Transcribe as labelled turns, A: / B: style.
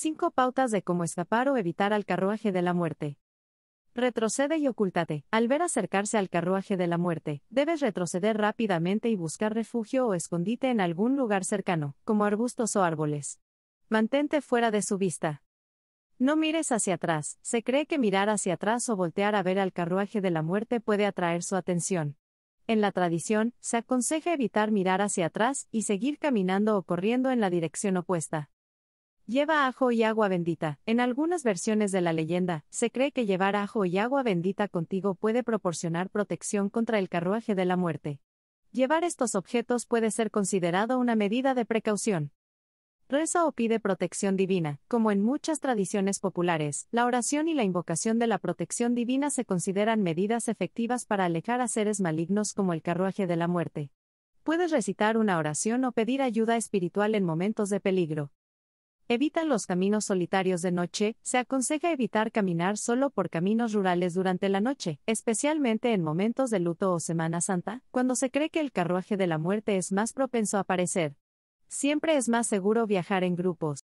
A: Cinco pautas de cómo escapar o evitar al carruaje de la muerte. Retrocede y ocúltate. Al ver acercarse al carruaje de la muerte, debes retroceder rápidamente y buscar refugio o escondite en algún lugar cercano, como arbustos o árboles. Mantente fuera de su vista. No mires hacia atrás, se cree que mirar hacia atrás o voltear a ver al carruaje de la muerte puede atraer su atención. En la tradición, se aconseja evitar mirar hacia atrás y seguir caminando o corriendo en la dirección opuesta. Lleva ajo y agua bendita. En algunas versiones de la leyenda, se cree que llevar ajo y agua bendita contigo puede proporcionar protección contra el carruaje de la muerte. Llevar estos objetos puede ser considerado una medida de precaución. Reza o pide protección divina. Como en muchas tradiciones populares, la oración y la invocación de la protección divina se consideran medidas efectivas para alejar a seres malignos como el carruaje de la muerte. Puedes recitar una oración o pedir ayuda espiritual en momentos de peligro. Evitan los caminos solitarios de noche, se aconseja evitar caminar solo por caminos rurales durante la noche, especialmente en momentos de luto o Semana Santa, cuando se cree que el carruaje de la muerte es más propenso a aparecer. Siempre es más seguro viajar en grupos.